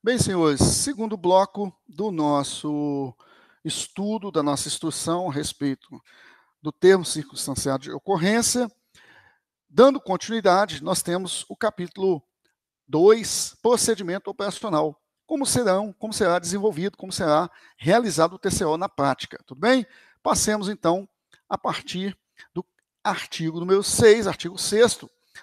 Bem, senhores, segundo bloco do nosso estudo, da nossa instrução a respeito do termo circunstanciado de ocorrência. Dando continuidade, nós temos o capítulo 2, procedimento operacional. Como serão, como será desenvolvido, como será realizado o TCO na prática, tudo bem? Passemos então a partir do artigo número 6, artigo 6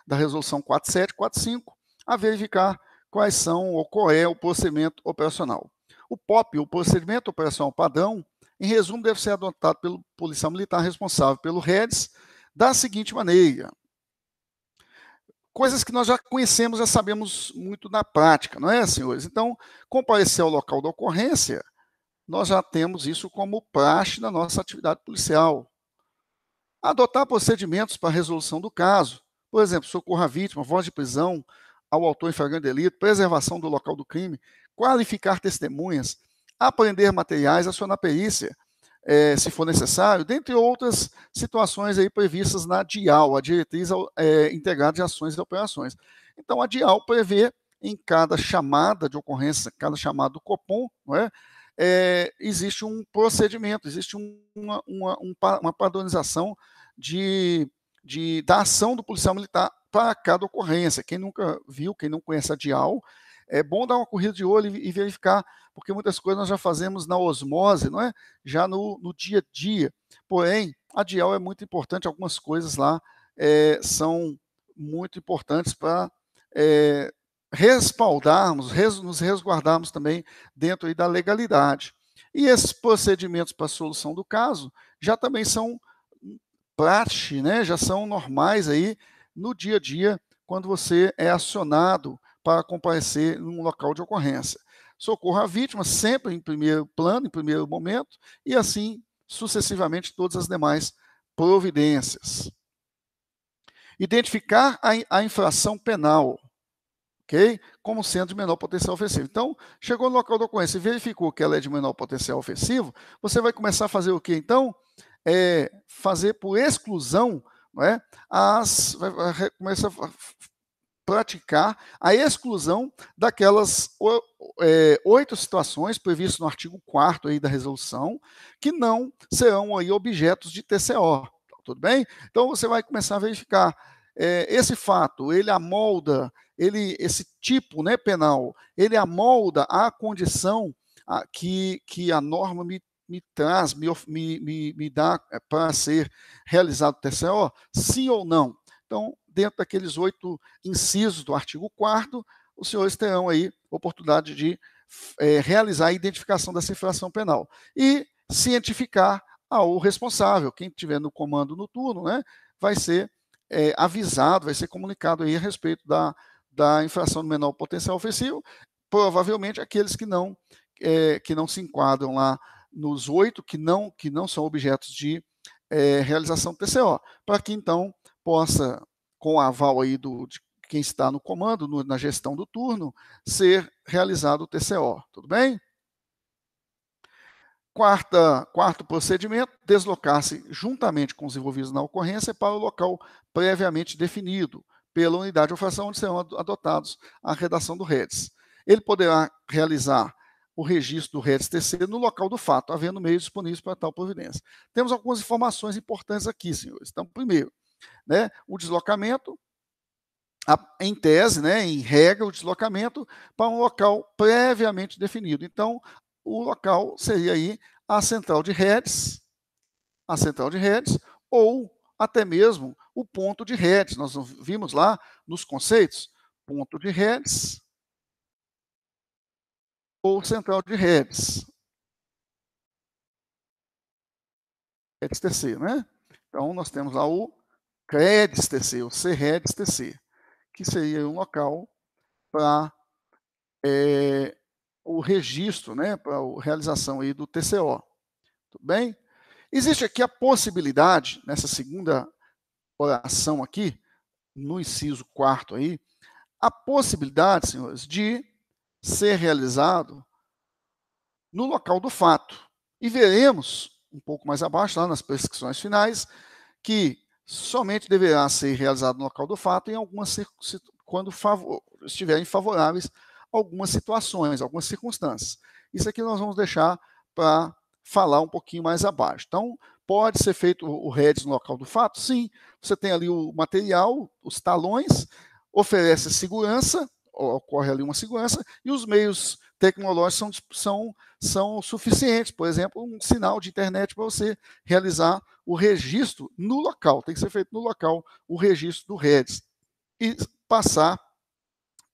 da resolução 4745, a verificar quais são ou qual é o procedimento operacional. O POP, o procedimento operacional padrão, em resumo, deve ser adotado pelo policial militar responsável pelo REDS da seguinte maneira. Coisas que nós já conhecemos, já sabemos muito na prática, não é, senhores? Então, comparecer ao local da ocorrência, nós já temos isso como praxe na nossa atividade policial. Adotar procedimentos para resolução do caso, por exemplo, socorro à vítima, voz de prisão, ao autor em flagrante delito, preservação do local do crime, qualificar testemunhas, aprender materiais, acionar perícia, é, se for necessário, dentre outras situações aí previstas na DIAL, a Diretriz é, Integrada de Ações e Operações. Então, a DIAL prevê em cada chamada de ocorrência, cada chamada do COPOM, não é? É, existe um procedimento, existe uma, uma, uma padronização de, de, da ação do policial militar para cada ocorrência. Quem nunca viu, quem não conhece a Dial, é bom dar uma corrida de olho e, verificar, porque muitas coisas nós já fazemos na osmose, não é? Já no, no dia a dia. Porém, a Dial é muito importante, algumas coisas lá é, são muito importantes para é, eh, respaldarmos, res, nos resguardarmos também dentro da legalidade. E esses procedimentos para solução do caso já também são praxe, né? já são normais aí no dia a dia, quando você é acionado para comparecer num local de ocorrência. Socorro à vítima, sempre em primeiro plano, em primeiro momento, e assim sucessivamente todas as demais providências. Identificar a, a infração penal, ok? Como sendo de menor potencial ofensivo. Então, chegou no local da ocorrência e verificou que ela é de menor potencial ofensivo, você vai começar a fazer o que então? É fazer por exclusão né, as, começa a praticar a exclusão daquelas é, oito situações previstas no artigo 4 aí da resolução, que não serão aí objetos de TCO. Tudo bem? Então você vai começar a verificar é, esse fato, ele amolda, ele, esse tipo né, penal, ele amolda a condição a, que, que a norma me me traz, me, me, me dá eh, para ser realizado o TCO, sim ou não? Então, dentro daqueles oito incisos do artigo 4 os senhores terão aí oportunidade de é, realizar a identificação dessa infração penal e cientificar ao responsável, quem estiver no comando no turno, né, vai ser é, avisado, vai ser comunicado aí a respeito da, da infração do menor potencial ofensivo, provavelmente aqueles que não, é, que não se enquadram lá nos oito que não, que não são objetos de é, realização PCO, para que então possa, com o aval aí do, de quem está no comando, no, na gestão do turno, ser realizado o TCO. Tudo bem? Quarta, quarto procedimento, deslocar-se juntamente com os envolvidos na ocorrência para o local previamente definido pela unidade ou fração onde serão adotados a redação do REDS. Ele poderá realizar o registro do REDS-TC no local do fato, havendo meios disponíveis para tal providência. Temos algumas informações importantes aqui, senhores. Então, primeiro, né, o deslocamento, a, em tese, né, em regra, o deslocamento para um local previamente definido. Então, o local seria aí a central de redes, a central de redes, ou até mesmo o ponto de redes. Nós vimos lá nos conceitos, ponto de redes, ou central de Rebs. Redes TC, né? Então, nós temos lá o CREDS TC, o CREDS TC, que seria um local para é, o registro, né, para a realização aí do TCO. Tudo bem? Existe aqui a possibilidade, nessa segunda oração aqui, no inciso quarto aí, a possibilidade, senhores, de ser realizado no local do fato. E veremos, um pouco mais abaixo, lá nas prescrições finais, que somente deverá ser realizado no local do fato em algumas quando favor, estiverem favoráveis algumas situações, algumas circunstâncias. Isso aqui nós vamos deixar para falar um pouquinho mais abaixo. Então, pode ser feito o REDS no local do fato? Sim. Você tem ali o material, os talões, oferece segurança, ocorre ali uma segurança e os meios tecnológicos são, são, são suficientes. Por exemplo, um sinal de internet para você realizar o registro no local, tem que ser feito no local o registro do REDS e passar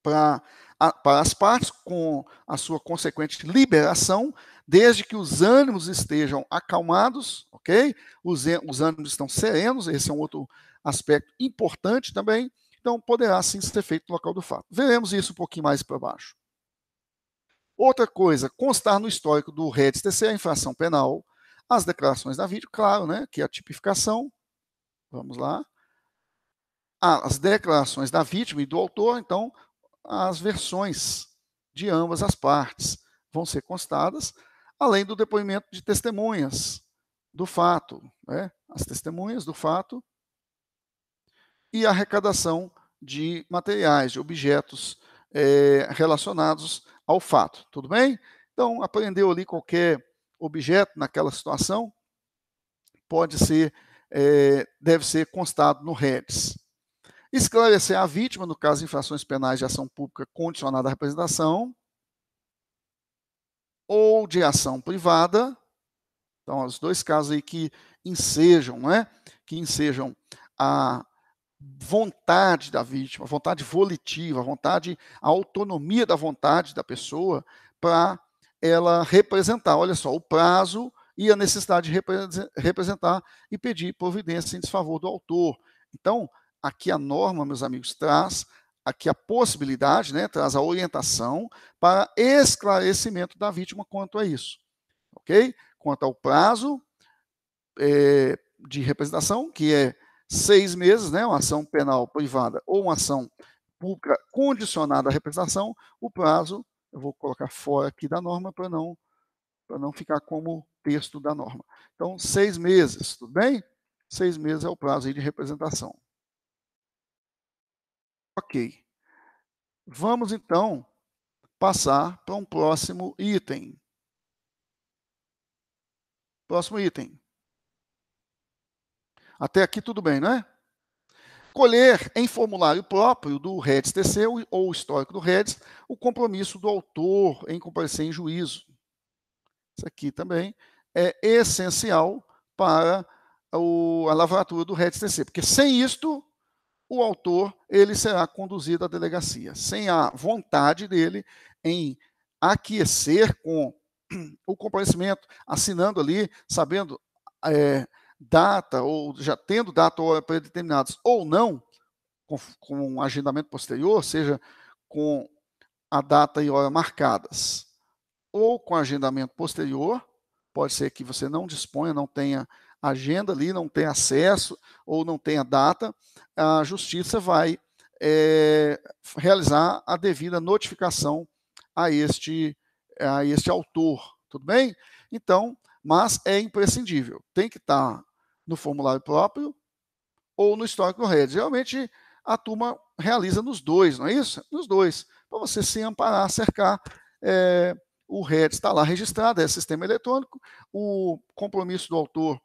para as partes com a sua consequente liberação, desde que os ânimos estejam acalmados, ok? Os, os ânimos estão serenos, esse é um outro aspecto importante também. Então, poderá sim ser feito no local do fato. Veremos isso um pouquinho mais para baixo. Outra coisa, constar no histórico do REDS TC a infração penal, as declarações da vítima, claro, né, que é a tipificação. Vamos lá. As declarações da vítima e do autor, então, as versões de ambas as partes vão ser constadas, além do depoimento de testemunhas do fato, né? as testemunhas do fato e arrecadação de materiais, de objetos é, relacionados ao fato. Tudo bem? Então, apreendeu ali qualquer objeto naquela situação, pode ser, é, deve ser constado no REDS. Esclarecer a vítima, no caso de infrações penais de ação pública condicionada à representação, ou de ação privada. Então, os dois casos aí que ensejam, né, que ensejam a vontade da vítima, vontade volitiva, vontade, a autonomia da vontade da pessoa para ela representar. Olha só, o prazo e a necessidade de representar e pedir providência em desfavor do autor. Então, aqui a norma, meus amigos, traz aqui a possibilidade, né, traz a orientação para esclarecimento da vítima quanto a isso. Ok? Quanto ao prazo é, de representação, que é seis meses, né, uma ação penal privada ou uma ação pública condicionada à representação, o prazo eu vou colocar fora aqui da norma para não para não ficar como texto da norma. Então, seis meses, tudo bem? Seis meses é o prazo de representação. Ok. Vamos, então, passar para um próximo item. Próximo item. Até aqui tudo bem, não é? Colher em formulário próprio do REDS TC ou histórico do REDS o compromisso do autor em comparecer em juízo. Isso aqui também é essencial para o, a lavratura do REDS TC, porque sem isto o autor ele será conduzido à delegacia. Sem a vontade dele em aquecer com o comparecimento, assinando ali, sabendo é, data, ou já tendo data ou predeterminados ou não, com, com um agendamento posterior, seja com a data e hora marcadas, ou com agendamento posterior, pode ser que você não disponha, não tenha agenda ali, não tenha acesso ou não tenha data, a justiça vai é, realizar a devida notificação a este, a este autor, tudo bem? Então, mas é imprescindível, tem que estar tá no formulário próprio ou no histórico Red. Geralmente a turma realiza nos dois, não é isso? Nos dois, para você se amparar, cercar. É, o RED está lá registrado, é sistema eletrônico, o compromisso do autor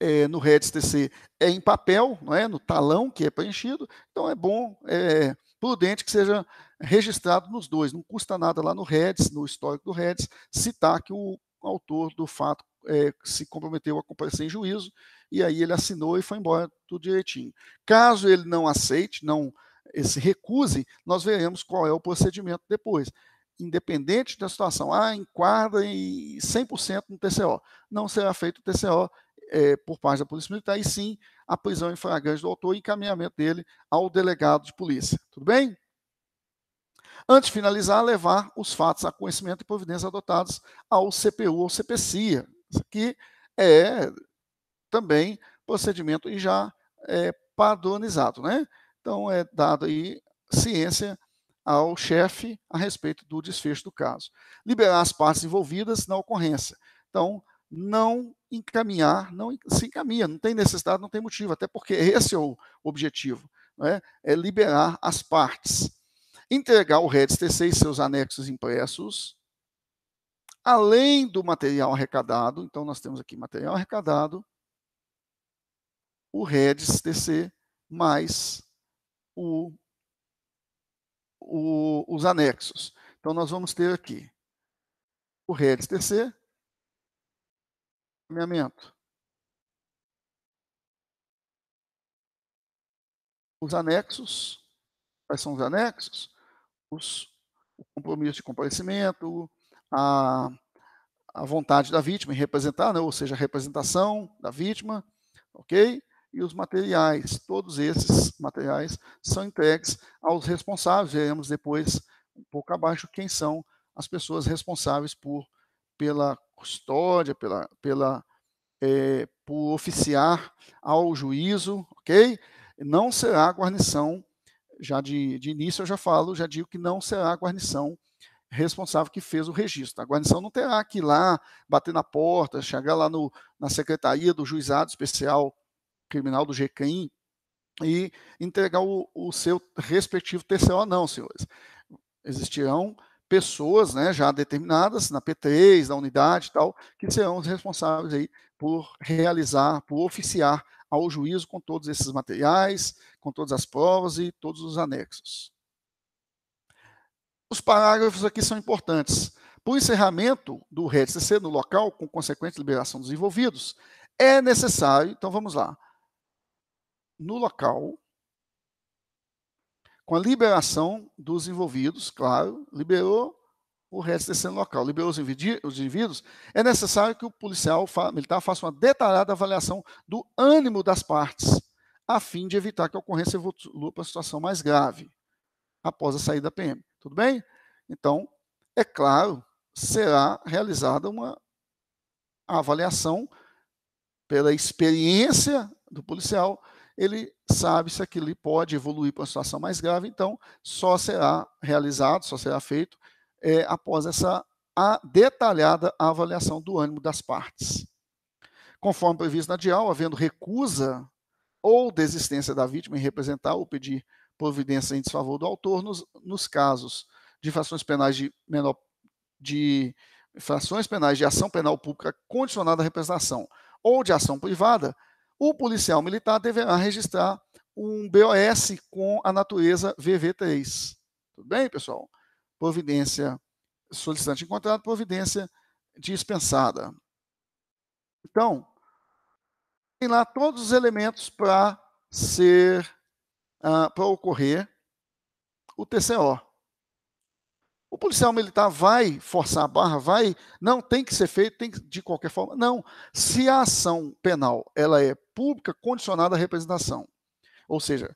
é, no REDS-TC é em papel, não é? no talão que é preenchido, então é bom, é, prudente que seja registrado nos dois, não custa nada lá no REDS, no histórico do REDS, citar que o autor do fato é, se comprometeu a comparecer em juízo, e aí ele assinou e foi embora tudo direitinho. Caso ele não aceite, não eh, se recuse, nós veremos qual é o procedimento depois. Independente da situação, ah, enquadra em 100% no TCO. Não será feito o TCO é, eh, por parte da Polícia Militar, e sim a prisão em flagrante do autor e encaminhamento dele ao delegado de polícia. Tudo bem? Antes de finalizar, levar os fatos a conhecimento e providências adotadas ao CPU ou CPCIA, que é também procedimento e já é, padronizado, né? Então, é dado aí ciência ao chefe a respeito do desfecho do caso. Liberar as partes envolvidas na ocorrência. Então, não encaminhar, não se encaminha, não tem necessidade, não tem motivo, até porque esse é o objetivo, né? é liberar as partes. Entregar o REDS TC e seus anexos impressos, além do material arrecadado, então nós temos aqui material arrecadado, o REDS TC, mais o, o, os anexos. Então, nós vamos ter aqui o REDS TC, caminhamento. Os anexos, quais são os anexos? Os, o compromisso de comparecimento, a, a vontade da vítima em representar, né? ou seja, a representação da vítima, ok? E os materiais, todos esses materiais são entregues aos responsáveis. Veremos depois, um pouco abaixo, quem são as pessoas responsáveis por, pela custódia, pela, pela, é, por oficiar ao juízo, ok? Não será a guarnição, já de, de início eu já falo, já digo que não será a guarnição responsável que fez o registro. A guarnição não terá que ir lá, bater na porta, chegar lá no, na secretaria do juizado especial criminal do GCRIM e entregar o, o seu respectivo TCO, não, senhores. Existirão pessoas né, já determinadas na P3, na unidade e tal, que serão os responsáveis aí por realizar, por oficiar ao juízo com todos esses materiais, com todas as provas e todos os anexos. Os parágrafos aqui são importantes. Por encerramento do REDCC no local, com consequente liberação dos envolvidos, é necessário, então vamos lá, no local, com a liberação dos envolvidos, claro, liberou o RedCC no local, liberou os indivíduos, é necessário que o policial militar faça uma detalhada avaliação do ânimo das partes, a fim de evitar que a ocorrência evolua para uma situação mais grave após a saída da PM. Tudo bem? Então, é claro, será realizada uma avaliação pela experiência do policial. Ele sabe se aquilo pode evoluir para uma situação mais grave, então só será realizado, só será feito é, após essa a detalhada avaliação do ânimo das partes. Conforme previsto na DIAL, havendo recusa ou desistência da vítima em representar ou pedir providência em desfavor do autor nos, nos casos de infrações penais de menor de infrações penais de ação penal pública condicionada à representação ou de ação privada, o policial militar deverá registrar um BOS com a natureza VV3. Tudo bem, pessoal? Providência solicitante encontrado, providência dispensada. Então, tem lá todos os elementos para ser ah, para ocorrer o TCO. O policial militar vai forçar a barra, vai, não tem que ser feito, tem que, de qualquer forma. Não, se a ação penal ela é pública condicionada à representação, ou seja,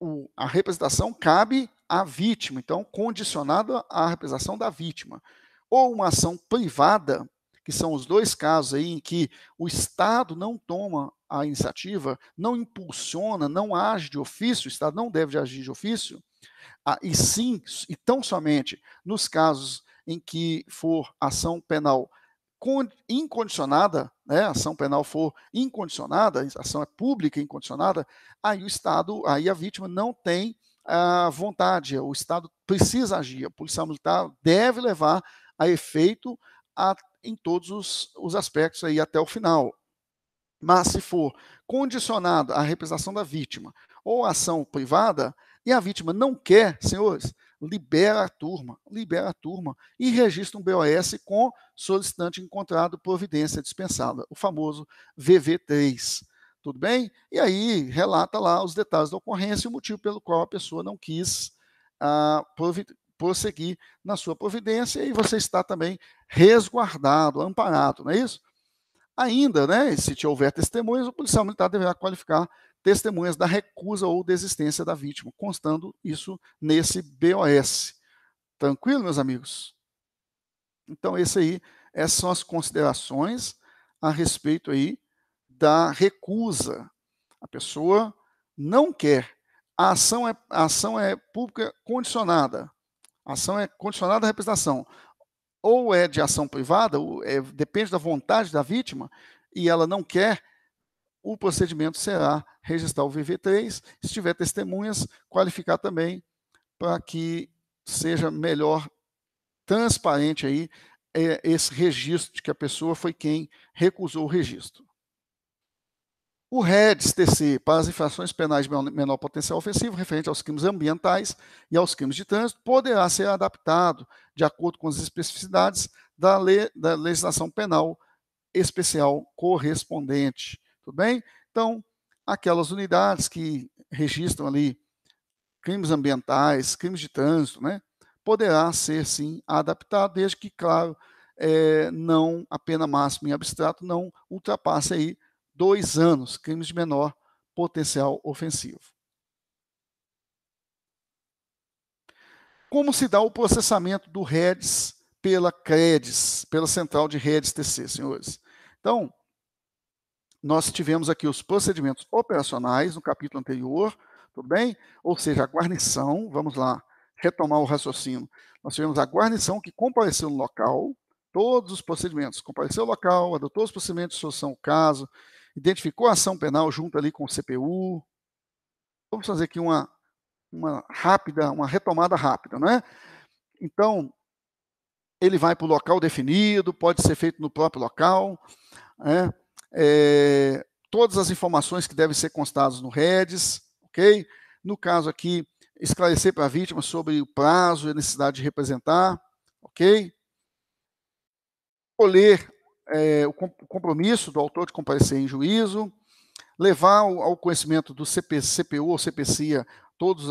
o, a representação cabe à vítima, então condicionada à representação da vítima. Ou uma ação privada que são os dois casos aí em que o Estado não toma a iniciativa, não impulsiona, não age de ofício, o Estado não deve agir de ofício, e sim, e tão somente nos casos em que for ação penal incondicionada, né, ação penal for incondicionada, ação é pública incondicionada, aí o Estado, aí a vítima não tem a vontade, o Estado precisa agir, a Polícia Militar deve levar a efeito a, em todos os, os aspectos aí até o final. Mas se for condicionado à representação da vítima ou à ação privada, e a vítima não quer, senhores, libera a turma, libera a turma e registra um BOS com solicitante encontrado providência dispensada, o famoso VV3. Tudo bem? E aí relata lá os detalhes da ocorrência e o motivo pelo qual a pessoa não quis ah, prosseguir na sua providência e você está também resguardado, amparado, não é isso? Ainda, né, se te houver testemunhas, o policial militar deverá qualificar testemunhas da recusa ou desistência da vítima, constando isso nesse BOS. Tranquilo, meus amigos? Então, esse aí, essas são as considerações a respeito aí da recusa. A pessoa não quer. A ação é, a ação é pública condicionada. A ação é condicionada à representação. Ou é de ação privada, é, depende da vontade da vítima, e ela não quer, o procedimento será registrar o VV3. Se tiver testemunhas, qualificar também para que seja melhor transparente aí é, esse registro de que a pessoa foi quem recusou o registro. O REDS TC para as infrações penais de menor potencial ofensivo, referente aos crimes ambientais e aos crimes de trânsito, poderá ser adaptado de acordo com as especificidades da, lei, da legislação penal especial correspondente. Tudo bem? Então, aquelas unidades que registram ali crimes ambientais, crimes de trânsito, né, poderá ser sim adaptado, desde que, claro, é, não a pena máxima em abstrato não ultrapasse aí dois anos, crimes de menor potencial ofensivo. Como se dá o processamento do REDS pela CREDES, pela Central de REDES TC, senhores? Então, nós tivemos aqui os procedimentos operacionais no capítulo anterior, tudo bem? Ou seja, a guarnição, vamos lá, retomar o raciocínio. Nós tivemos a guarnição que compareceu no local, todos os procedimentos, compareceu ao local, adotou os procedimentos de solução o caso, identificou a ação penal junto ali com o CPU. Vamos fazer aqui uma, uma rápida, uma retomada rápida, não é? Então, ele vai para o local definido, pode ser feito no próprio local. Né? É, todas as informações que devem ser constadas no REDS, ok? No caso aqui, esclarecer para a vítima sobre o prazo e a necessidade de representar, ok? Colher é, o, o compromisso do autor de comparecer em juízo, levar ao, ao conhecimento do CP, ou CPCIA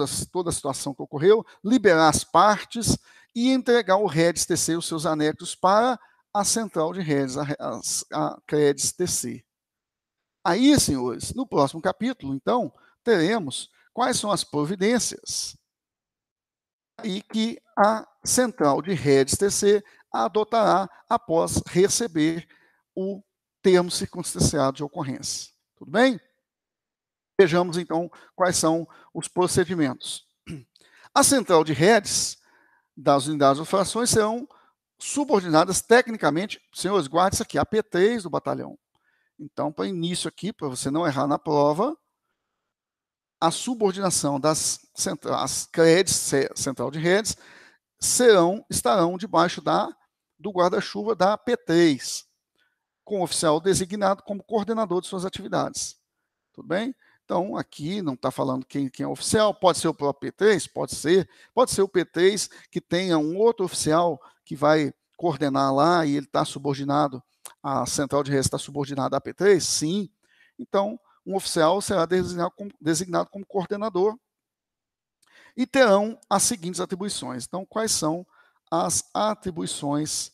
as, toda a situação que ocorreu, liberar as partes e entregar o REDS TC os seus anexos para a central de REDS, a, a, a TC. Aí, senhores, no próximo capítulo, então, teremos quais são as providências e que a central de redes TC a adotará após receber o termo circunstanciado de ocorrência. Tudo bem? Vejamos então quais são os procedimentos. A central de redes das unidades de frações serão subordinadas tecnicamente, senhores, guarde isso aqui, a P3 do batalhão. Então, para início aqui, para você não errar na prova, a subordinação das as CREDs, Central de Redes, serão, estarão debaixo da do guarda-chuva da P3, com o oficial designado como coordenador de suas atividades. Tudo bem? Então, aqui não está falando quem, quem, é oficial, pode ser o próprio P3, pode ser, pode ser o P3 que tenha um outro oficial que vai coordenar lá e ele está subordinado, a central de redes está subordinada à P3, sim. Então, um oficial será designado como, designado como coordenador e terão as seguintes atribuições. Então, quais são as atribuições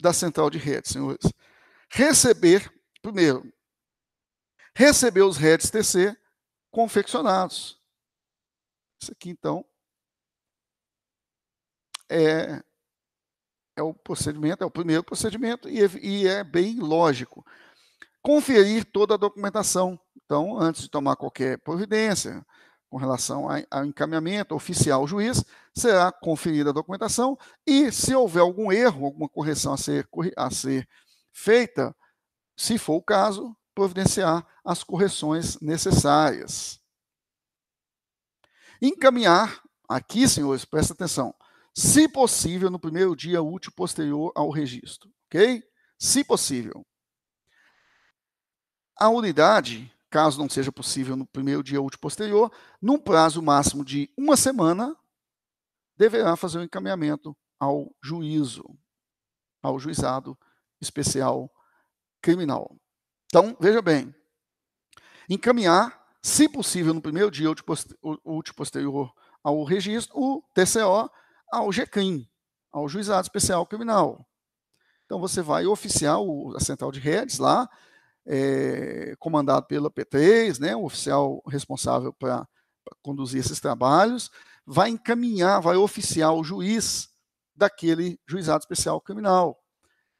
da central de redes, senhores. Receber, primeiro, receber os redes TC confeccionados. Isso aqui, então, é, é o procedimento, é o primeiro procedimento e, e é bem lógico. Conferir toda a documentação. Então, antes de tomar qualquer providência com relação ao encaminhamento oficial ao juiz, será conferida a documentação e, se houver algum erro, alguma correção a ser, a ser feita, se for o caso, providenciar as correções necessárias. Encaminhar, aqui, senhores, presta atenção, se possível, no primeiro dia útil posterior ao registro, ok? Se possível. A unidade, caso não seja possível no primeiro dia útil posterior, num prazo máximo de uma semana, deverá fazer o um encaminhamento ao juízo, ao juizado especial criminal. Então, veja bem, encaminhar, se possível, no primeiro dia útil posterior ao registro, o TCO ao GECRIM, ao Juizado Especial Criminal. Então, você vai oficiar a central de redes lá, é, comandado pela P3, né, o oficial responsável para conduzir esses trabalhos, vai encaminhar, vai oficiar o juiz daquele juizado especial criminal.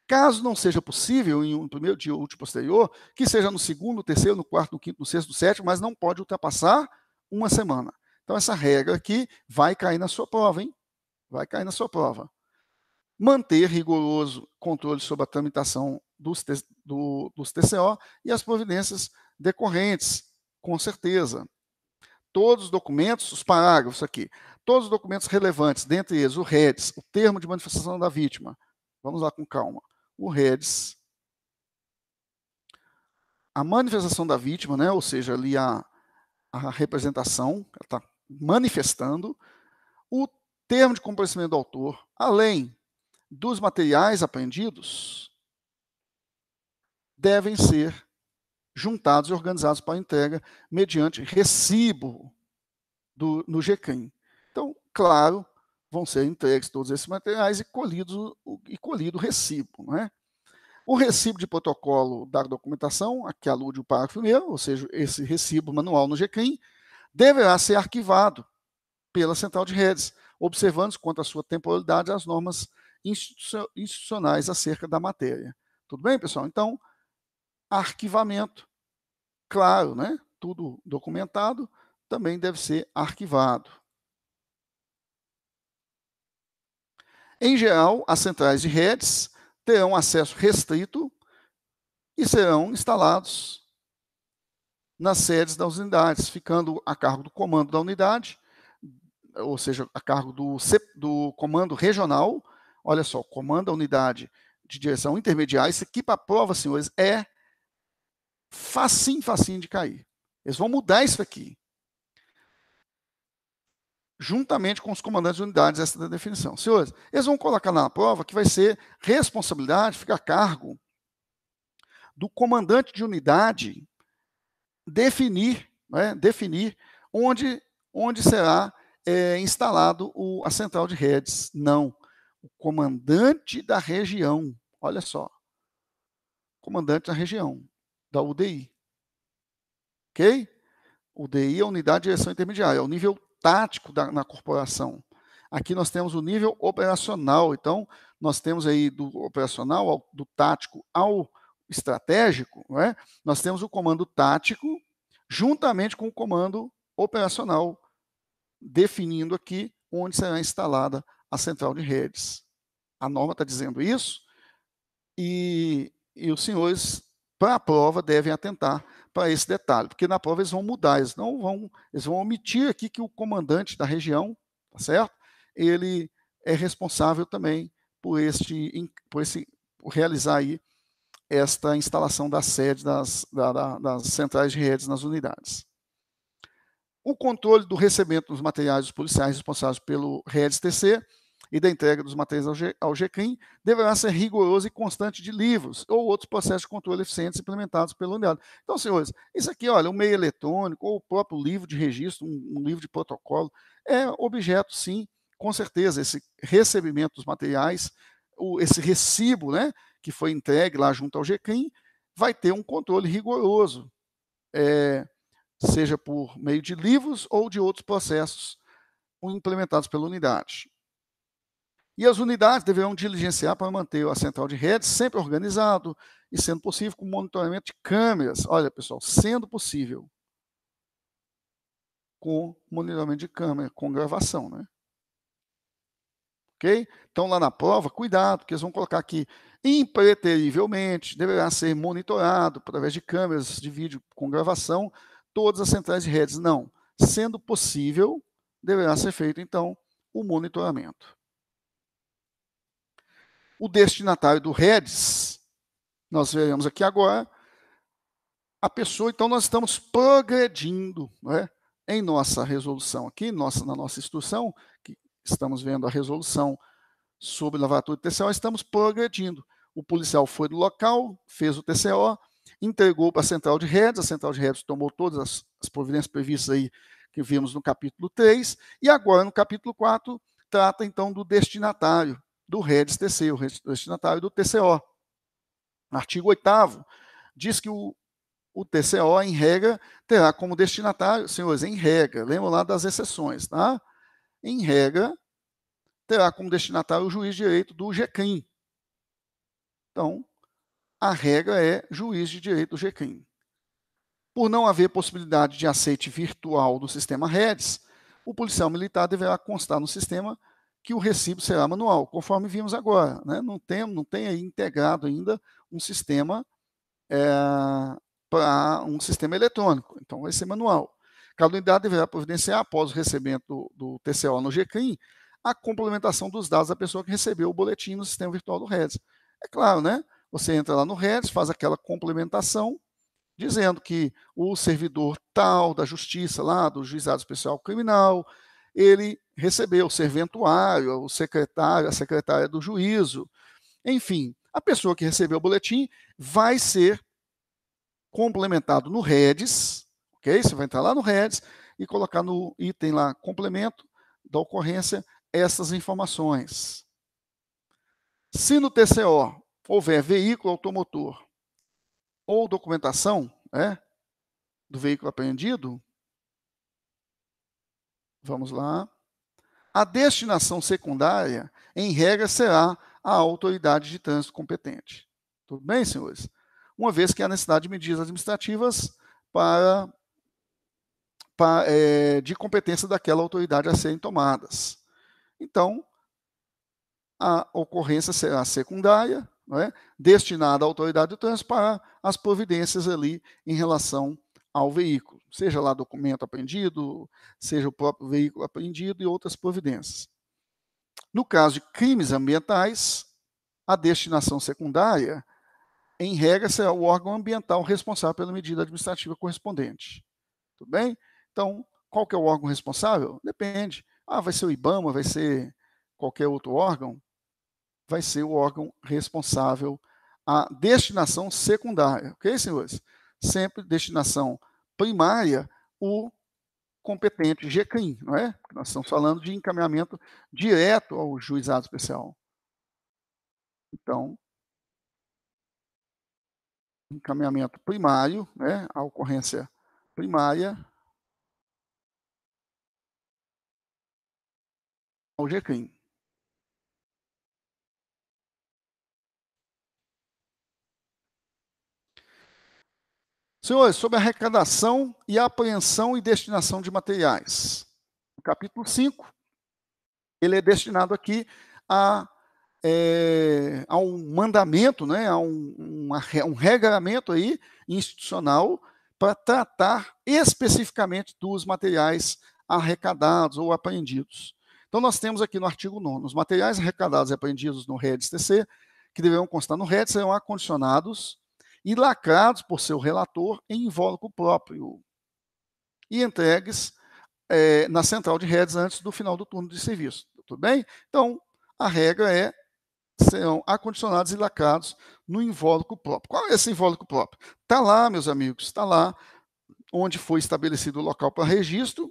Caso não seja possível, em um primeiro dia útil posterior, que seja no segundo, terceiro, no quarto, no quinto, no sexto, no sétimo, mas não pode ultrapassar uma semana. Então, essa regra aqui vai cair na sua prova, hein? Vai cair na sua prova. Manter rigoroso controle sobre a tramitação dos, do, dos TCO e as providências decorrentes, com certeza todos os documentos, os parágrafos aqui, todos os documentos relevantes, dentre eles o REDS, o termo de manifestação da vítima. Vamos lá com calma. O REDS, a manifestação da vítima, né, ou seja, ali a, a representação, ela está manifestando, o termo de comparecimento do autor, além dos materiais apreendidos, devem ser juntados e organizados para entrega mediante recibo do, no GCRIM. Então, claro, vão ser entregues todos esses materiais e colhido, e colhido o recibo. Não é? O recibo de protocolo da documentação, a que alude o parágrafo primeiro, ou seja, esse recibo manual no GCRIM, deverá ser arquivado pela central de redes, observando quanto à sua temporalidade as normas institucionais acerca da matéria. Tudo bem, pessoal? Então, arquivamento. Claro, né? Tudo documentado também deve ser arquivado. Em geral, as centrais de redes terão acesso restrito e serão instalados nas sedes das unidades, ficando a cargo do comando da unidade, ou seja, a cargo do, do comando regional. Olha só, comando da unidade de direção intermediária. Isso aqui, para a prova, senhores, é facinho, facinho de cair. Eles vão mudar isso aqui. Juntamente com os comandantes de unidades, essa é definição. Senhores, eles vão colocar na prova que vai ser responsabilidade, fica a cargo do comandante de unidade definir, né, definir onde, onde será é, instalado o, a central de redes. Não. O comandante da região, olha só. Comandante da região da UDI. Ok? UDI é a unidade de direção intermediária, é o nível tático da, na corporação. Aqui nós temos o nível operacional, então nós temos aí do operacional, ao, do tático ao estratégico, não é? nós temos o comando tático juntamente com o comando operacional, definindo aqui onde será instalada a central de redes. A norma está dizendo isso e, e os senhores para a prova devem atentar para esse detalhe, porque na prova eles vão mudar, eles não vão, eles vão omitir aqui que o comandante da região, tá certo? Ele é responsável também por este, por esse, por realizar aí esta instalação da sede das, da, da, das centrais de redes nas unidades. O controle do recebimento dos materiais dos policiais responsáveis pelo REDS-TC e da entrega dos materiais ao, G, ao GCRIM deverá ser rigoroso e constante de livros ou outros processos de controle eficientes implementados pela unidade. Então, senhores, isso aqui, olha, o meio eletrônico ou o próprio livro de registro, um, um livro de protocolo, é objeto, sim, com certeza, esse recebimento dos materiais, o, esse recibo, né, que foi entregue lá junto ao GCRIM, vai ter um controle rigoroso, é, seja por meio de livros ou de outros processos implementados pela unidade. E as unidades deverão diligenciar para manter a central de redes sempre organizado e, sendo possível, com monitoramento de câmeras. Olha, pessoal, sendo possível, com monitoramento de câmera, com gravação, né? Ok? Então, lá na prova, cuidado, porque eles vão colocar aqui, impreterivelmente, deverá ser monitorado através de câmeras de vídeo com gravação todas as centrais de redes. Não. Sendo possível, deverá ser feito, então, o monitoramento o destinatário do REDS, nós veremos aqui agora, a pessoa, então nós estamos progredindo né, em nossa resolução aqui, nossa, na nossa instrução, que estamos vendo a resolução sobre lavatura de TCO, estamos progredindo. O policial foi do local, fez o TCO, entregou para a central de redes, a central de redes tomou todas as, as providências previstas aí que vimos no capítulo 3, e agora no capítulo 4 trata então do destinatário, do REDS TC, o destinatário do TCO. Artigo 8 diz que o, o TCO, em regra, terá como destinatário, senhores, em regra, lembram lá das exceções, tá? Em regra, terá como destinatário o juiz de direito do GCRIM. Então, a regra é juiz de direito do GCRIM. Por não haver possibilidade de aceite virtual do sistema REDS, o policial militar deverá constar no sistema que o recibo será manual, conforme vimos agora. Né? Não, tem, não tem integrado ainda um sistema é, eh, para um sistema eletrônico, então vai ser manual. Cada unidade deverá providenciar, após o recebimento do, do TCO no GCRIM, a complementação dos dados da pessoa que recebeu o boletim no sistema virtual do Reds. É claro, né? Você entra lá no Reds, faz aquela complementação, dizendo que o servidor tal da justiça lá, do juizado especial criminal, ele recebeu o serventuário, o secretário, a secretária do juízo. Enfim, a pessoa que recebeu o boletim vai ser complementado no REDS, ok? Você vai entrar lá no REDS e colocar no item lá complemento da ocorrência essas informações. Se no TCO houver veículo automotor ou documentação né, do veículo apreendido, Vamos lá. A destinação secundária, em regra, será a autoridade de trânsito competente. Tudo bem, senhores? Uma vez que há necessidade de medidas administrativas para, para é, de competência daquela autoridade a serem tomadas. Então, a ocorrência será secundária, é? destinada à autoridade do trânsito para as providências ali em relação ao veículo seja lá documento apreendido, seja o próprio veículo apreendido e outras providências. No caso de crimes ambientais, a destinação secundária, em regra, será o órgão ambiental responsável pela medida administrativa correspondente. Tudo bem? Então, qual que é o órgão responsável? Depende. Ah, vai ser o IBAMA, vai ser qualquer outro órgão? Vai ser o órgão responsável a destinação secundária, ok, senhores? Sempre destinação secundária primária o competente GCRIM, não é? Porque nós estamos falando de encaminhamento direto ao juizado especial. Então, encaminhamento primário, né, a ocorrência primária ao GCRIM. Senhores, é sobre arrecadação e apreensão e destinação de materiais. O capítulo 5, ele é destinado aqui a, é, a um mandamento, né, a um, uma, um regramento aí institucional para tratar especificamente dos materiais arrecadados ou apreendidos. Então, nós temos aqui no artigo 9 os materiais arrecadados e apreendidos no REDS-TC, que deverão constar no REDS, serão acondicionados e lacrados por seu relator em invólucro próprio e entregues é, na central de redes antes do final do turno de serviço. Tudo bem? Então, a regra é serão acondicionados e lacrados no invólucro próprio. Qual é esse invólucro próprio? Está lá, meus amigos, está lá onde foi estabelecido o local para registro,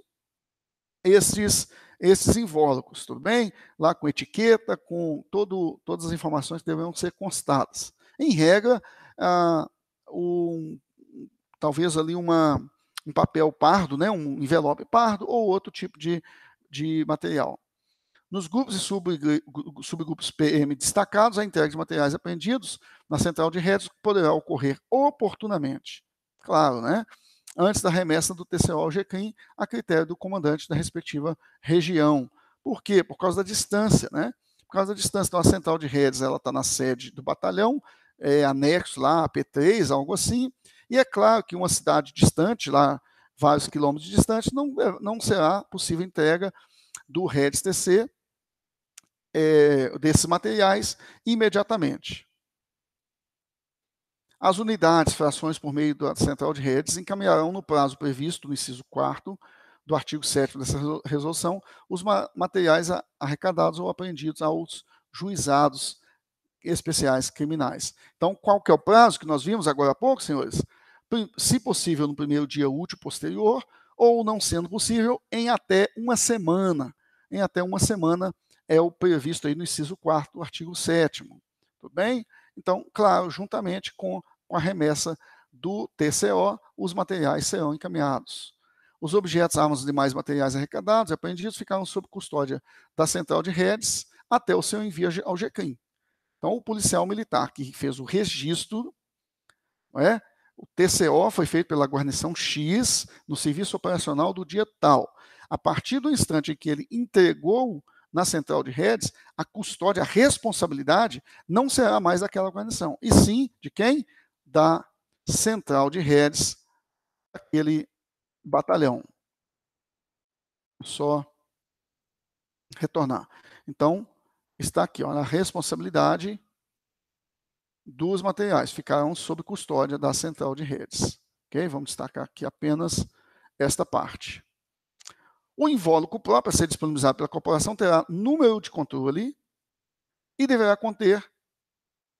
esses, esses invólucros, tudo bem? Lá com etiqueta, com todo, todas as informações que deverão ser constadas. Em regra, ah, um, talvez ali uma, um papel pardo, né, um envelope pardo ou outro tipo de, de material. Nos grupos e subgrupos PM destacados, a entrega de materiais apreendidos na central de redes poderá ocorrer oportunamente. Claro, né? Antes da remessa do TCO ao GCRIM, a critério do comandante da respectiva região. Por quê? Por causa da distância, né? Por causa da distância. Então, a central de redes ela está na sede do batalhão, é, anexo lá, P3, algo assim. E é claro que uma cidade distante, lá vários quilômetros distante, não, é, não será possível entrega do REDS TC é, desses materiais imediatamente. As unidades, frações por meio da central de redes, encaminharão no prazo previsto no inciso 4 do artigo 7 dessa resolução os ma materiais arrecadados ou apreendidos aos juizados especiais criminais. Então, qual que é o prazo que nós vimos agora há pouco, senhores? Se possível, no primeiro dia útil posterior, ou não sendo possível, em até uma semana. Em até uma semana é o previsto aí no inciso 4 do artigo 7 Tudo bem? Então, claro, juntamente com a remessa do TCO, os materiais serão encaminhados. Os objetos, armas e demais materiais arrecadados e apreendidos ficaram sob custódia da Central de Redes até o seu envio ao GECRIM. Então, o policial militar que fez o registro, é? o TCO foi feito pela guarnição X no serviço operacional do dia tal. A partir do instante em que ele entregou na central de redes, a custódia, a responsabilidade não será mais daquela guarnição, e sim de quem? Da central de redes daquele batalhão. Só retornar. Então, está aqui, ó, na responsabilidade dos materiais, ficarão sob custódia da central de redes. Ok? Vamos destacar aqui apenas esta parte. O invólucro próprio a ser disponibilizado pela corporação terá número de controle e deverá conter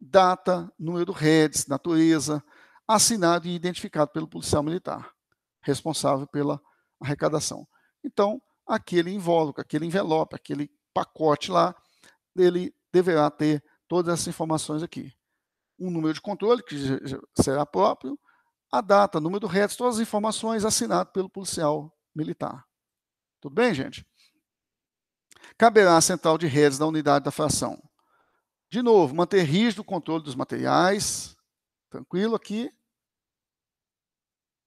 data, número do redes natureza, assinado e identificado pelo policial militar, responsável pela arrecadação. Então, aquele invólucro, aquele envelope, aquele pacote lá, ele deverá ter todas essas informações aqui. Um número de controle, que será próprio, a data, número do RETS, todas as informações assinadas pelo policial militar. Tudo bem, gente? Caberá a central de redes da unidade da fração. De novo, manter rígido o controle dos materiais. Tranquilo aqui.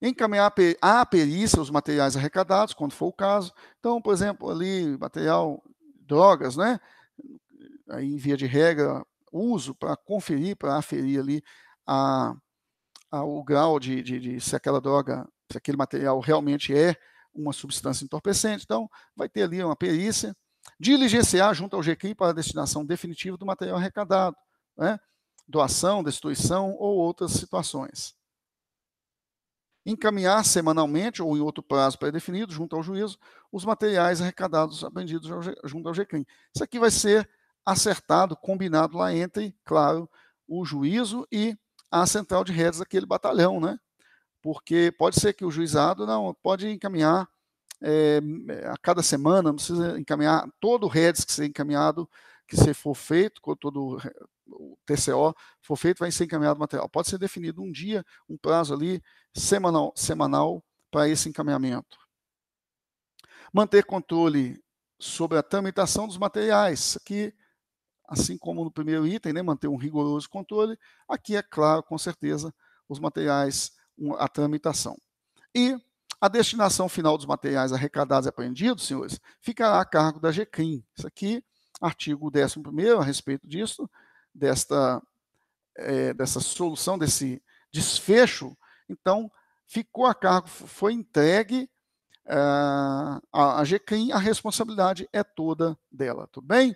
Encaminhar à perícia os materiais arrecadados, quando for o caso. Então, por exemplo, ali, material, drogas, né? aí em via de regra, uso para conferir, para aferir ali a, a o grau de, de, de, se aquela droga, se aquele material realmente é uma substância entorpecente. Então, vai ter ali uma perícia. Diligenciar junto ao GCRI para a destinação definitiva do material arrecadado, né? doação, destruição ou outras situações encaminhar semanalmente ou em outro prazo pré-definido, junto ao juízo, os materiais arrecadados apreendidos junto ao GCRIM. Isso aqui vai ser acertado, combinado lá entre, claro, o juízo e a central de redes daquele batalhão, né? Porque pode ser que o juizado não pode encaminhar é, a cada semana, não precisa encaminhar todo o redes que ser encaminhado, que se for feito, todo o TCO for feito, vai ser encaminhado o material. Pode ser definido um dia, um prazo ali semanal, semanal para esse encaminhamento. Manter controle sobre a tramitação dos materiais, que assim como no primeiro item, né, manter um rigoroso controle. Aqui é claro, com certeza, os materiais, a tramitação. E a destinação final dos materiais arrecadados e apreendidos, senhores, ficará a cargo da GECRIM. Isso aqui, artigo 11 a respeito disso, desta, é, dessa solução, desse desfecho. Então, ficou a cargo, foi entregue uh, a, a a responsabilidade é toda dela, tudo bem?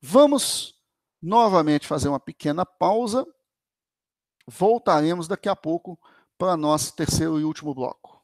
Vamos novamente fazer uma pequena pausa. Voltaremos daqui a pouco para nosso terceiro e último bloco.